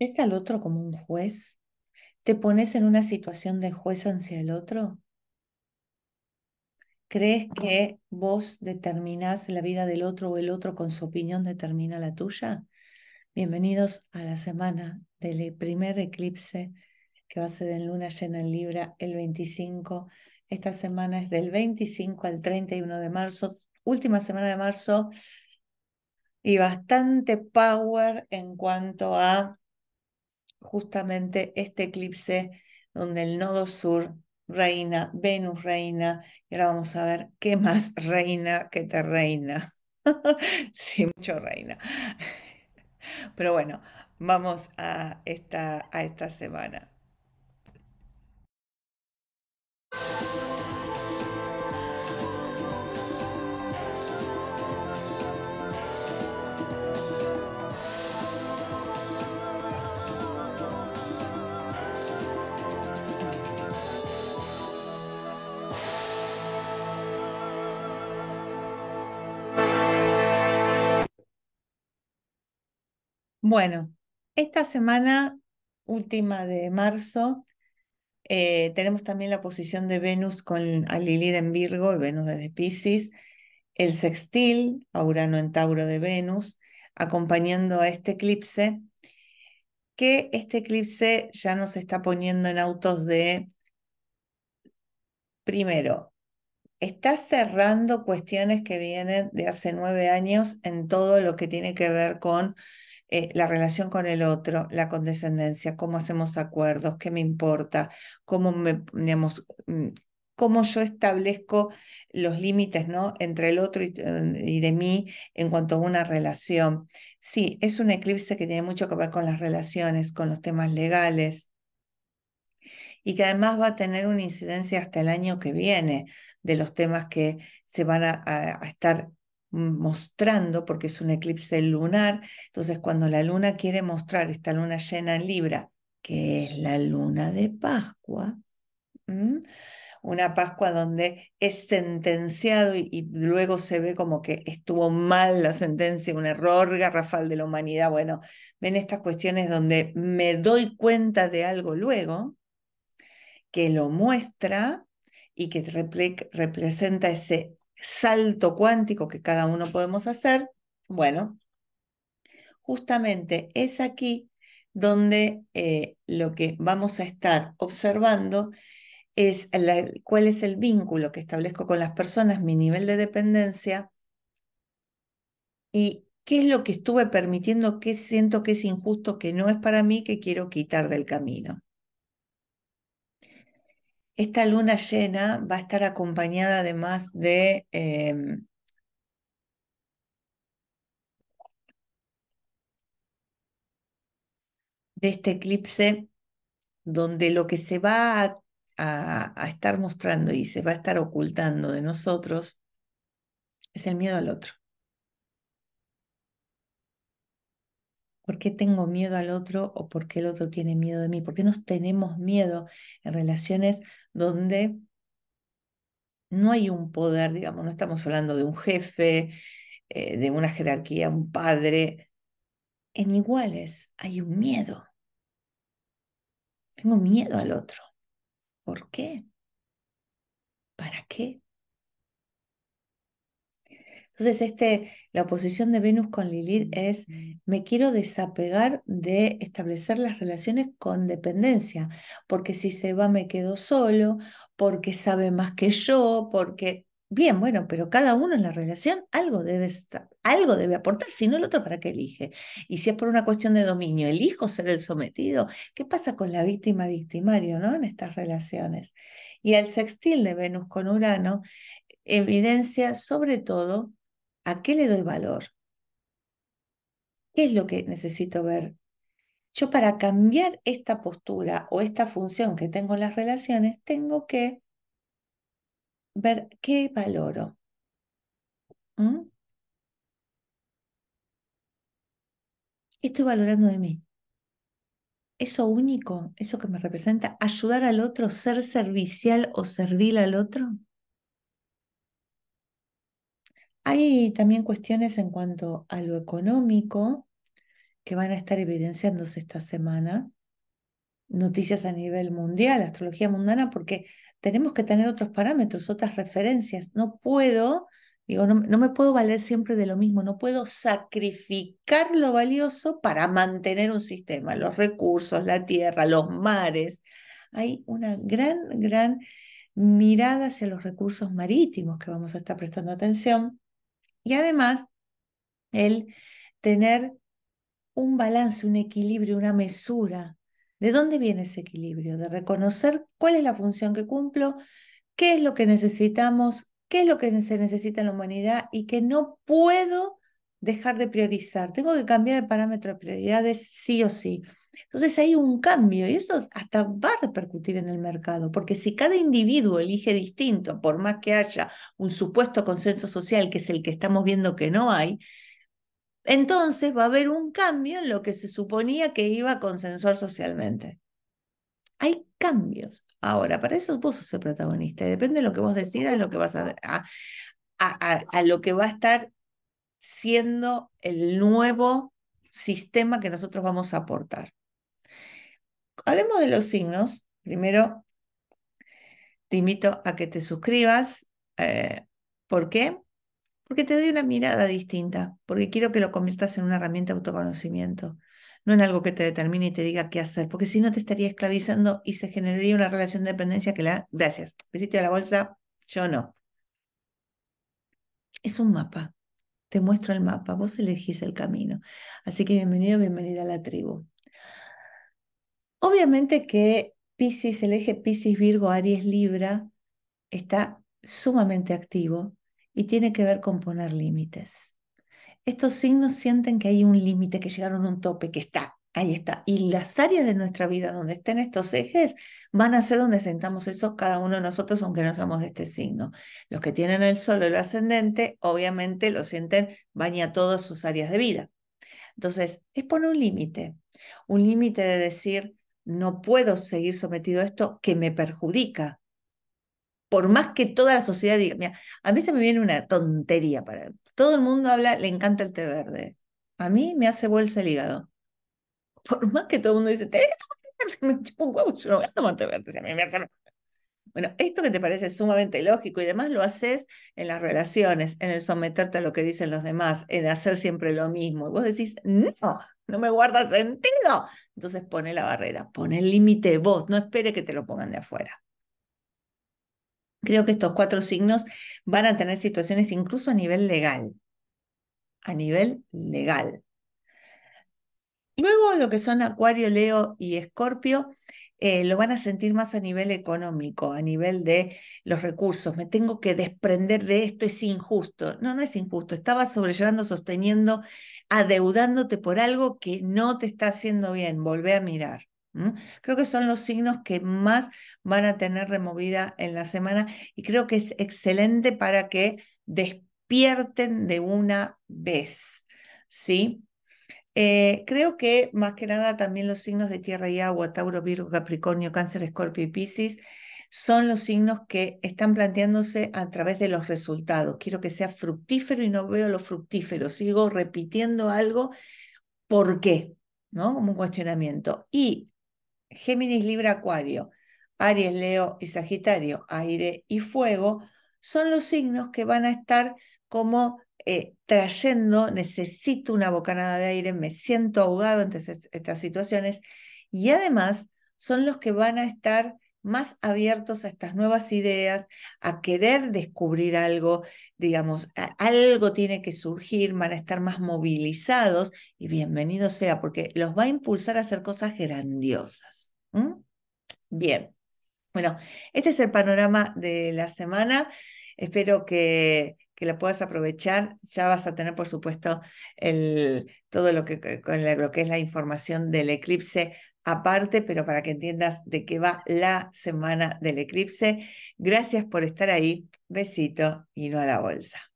¿Ves al otro como un juez? ¿Te pones en una situación de juez hacia el otro? ¿Crees que vos determinás la vida del otro o el otro con su opinión determina la tuya? Bienvenidos a la semana del primer eclipse que va a ser en luna llena en Libra el 25. Esta semana es del 25 al 31 de marzo, última semana de marzo y bastante power en cuanto a justamente este eclipse donde el nodo sur reina, Venus reina, y ahora vamos a ver qué más reina que te reina. sí, mucho reina. Pero bueno, vamos a esta, a esta semana. Bueno, esta semana última de marzo eh, tenemos también la posición de Venus con a en Virgo y Venus desde Pisces, el sextil Aurano Urano en Tauro de Venus, acompañando a este eclipse, que este eclipse ya nos está poniendo en autos de, primero, está cerrando cuestiones que vienen de hace nueve años en todo lo que tiene que ver con eh, la relación con el otro, la condescendencia, cómo hacemos acuerdos, qué me importa, cómo mm, yo establezco los límites ¿no? entre el otro mm, y, de mí en cuanto a una relación. Sí, es un eclipse que tiene mucho que ver con las relaciones, con los temas legales y que además va a tener una incidencia hasta el año que viene de los temas que se van a, estar a estar mostrando, porque es un eclipse lunar, entonces cuando la luna quiere mostrar esta luna llena en Libra, que es la luna de Pascua, una Pascua donde es sentenciado y, luego se ve como que estuvo mal la sentencia, un error garrafal de la humanidad. Bueno, ven estas cuestiones donde me doy cuenta de algo luego, que lo muestra y que representa ese salto cuántico que cada uno podemos hacer, bueno, justamente es aquí donde eh, lo que vamos a estar observando es cuál es el vínculo que establezco con las personas, mi nivel de dependencia y qué es lo que estuve permitiendo, qué siento que es injusto, que no es para mí, que quiero quitar del camino. Esta luna llena va a estar acompañada además de em, de este eclipse donde lo que se va a, estar mostrando y se va a estar ocultando de nosotros es el miedo al otro. ¿Por qué tengo miedo al otro o por qué el otro tiene miedo de mí? ¿Por qué nos tenemos miedo en relaciones donde no hay un poder, digamos, no estamos hablando de un jefe, eh, de una jerarquía, un padre? En iguales hay un miedo. Tengo miedo al otro. ¿Por qué? ¿Para qué? Entonces, este, la oposición de Venus con Lilith es, me quiero desapegar de establecer las relaciones con dependencia, porque si se va me quedo solo, porque sabe más que yo, porque... Bien, bueno, pero cada uno en la relación algo debe, algo debe aportar, si no el otro para qué elige. Y si es por una cuestión de dominio, elijo ser el sometido, ¿qué pasa con la víctima victimario ¿no? en estas relaciones? Y el sextil de Venus con Urano evidencia sobre todo ¿A qué le doy valor? ¿Qué es lo que necesito ver? Yo para cambiar esta postura o esta función que tengo en las relaciones, tengo que ver qué valoro. ¿Mm? ¿Qué estoy valorando de mí? Eso único, eso que me representa, ayudar al otro, ser servicial o servil al otro. Hay también cuestiones en cuanto a lo económico que van a estar evidenciándose esta semana. Noticias a nivel mundial, astrología mundana, porque tenemos que tener otros parámetros, otras referencias. No puedo, digo, no, me puedo valer siempre de lo mismo, no puedo sacrificar lo valioso para mantener un sistema, los recursos, la tierra, los mares. Hay una gran, gran mirada hacia los recursos marítimos que vamos a estar prestando atención y además, el tener un balance, un equilibrio, una mesura. ¿De dónde viene ese equilibrio? De reconocer cuál es la función que cumplo, qué es lo que necesitamos, qué es lo que se necesita en la humanidad y que no puedo dejar de priorizar. Tengo que cambiar el parámetro de prioridades sí o sí. Entonces hay un cambio y eso hasta va a repercutir en el mercado, porque si cada individuo elige distinto, por más que haya un supuesto consenso social, que es el que estamos viendo que no hay, entonces va a haber un cambio en lo que se suponía que iba a consensuar socialmente. Hay cambios. Ahora, para eso vos sos el protagonista. Depende de lo que vos decidas, lo que vas a, a lo que va a estar siendo el nuevo sistema que nosotros vamos a aportar hablemos de los signos. Primero, te invito a que te suscribas. Eh, ¿Por qué? Porque te doy una mirada distinta, porque quiero que lo conviertas en una herramienta de autoconocimiento, no en algo que te determine y te diga qué hacer, porque si no te estaría esclavizando y se generaría una relación de dependencia que la... Gracias, Visité a la bolsa, yo no. Es un mapa, te muestro el mapa, vos elegís el camino. Así que bienvenido, bienvenida a la tribu. Obviamente que Pisces, el eje Pisces, Virgo, Aries, Libra, está sumamente activo y tiene que ver con poner límites. Estos signos sienten que hay un límite, que llegaron a un tope, que está, ahí está. Y las áreas de nuestra vida donde estén estos ejes van a ser donde sentamos esos cada uno de nosotros, aunque no somos de este signo. Los que tienen el sol o el ascendente, obviamente lo sienten, baña todas sus áreas de vida. Entonces, es poner un límite, un límite de decir, no puedo seguir sometido a esto que me perjudica. Por más que toda la sociedad diga, mira, a mí se me viene una tontería para... Todo el mundo habla, le encanta el té verde. A mí me hace bolsa el hígado. Por más que todo el mundo dice, tenés que tomar té verde, me chupo un huevo, yo no voy a tomar té verde. A mí me hace... Bueno, esto que te parece sumamente lógico y demás lo haces en las relaciones, en el someterte a lo que dicen los demás, en hacer siempre lo mismo. Y vos decís, no, no me guarda sentido. Entonces pone la barrera, pone el límite vos, no espere que te lo pongan de afuera. Creo que estos cuatro signos van a tener situaciones incluso a nivel legal. A nivel legal. Luego lo que son Acuario, Leo y Escorpio eh, lo van a sentir más a nivel económico, a nivel de los recursos. Me tengo que desprender de esto, es injusto. No, no es injusto. Estabas sobrellevando, sosteniendo, adeudándote por algo que no te está haciendo bien. Volvé a mirar. Creo que son los signos que más van a tener removida en la semana y creo que es excelente para que despierten de una vez. ¿Sí? Eh, creo que más que nada también los signos de tierra y agua, Tauro, Virgo, Capricornio, Cáncer, Escorpio y Piscis, son los signos que están planteándose a través de los resultados. Quiero que sea fructífero y no veo lo fructífero. Sigo repitiendo algo, ¿por qué? ¿No? Como un cuestionamiento. Y Géminis, Libra, Acuario, Aries, Leo y Sagitario, aire y fuego, son los signos que van a estar como eh, trayendo, necesito una bocanada de aire, me siento ahogado ante estas situaciones y además son los que van a estar más abiertos a estas nuevas ideas, a querer descubrir algo, digamos, algo tiene que surgir, van a estar más movilizados y bienvenido sea, porque los va a impulsar a hacer cosas grandiosas. Bien, bueno, este es el panorama de la semana. Espero que que la puedas aprovechar. Ya vas a tener, por supuesto, el, todo lo que, lo que es la información del eclipse aparte, pero para que entiendas de qué va la semana del eclipse. Gracias por estar ahí. Besito y no a la bolsa.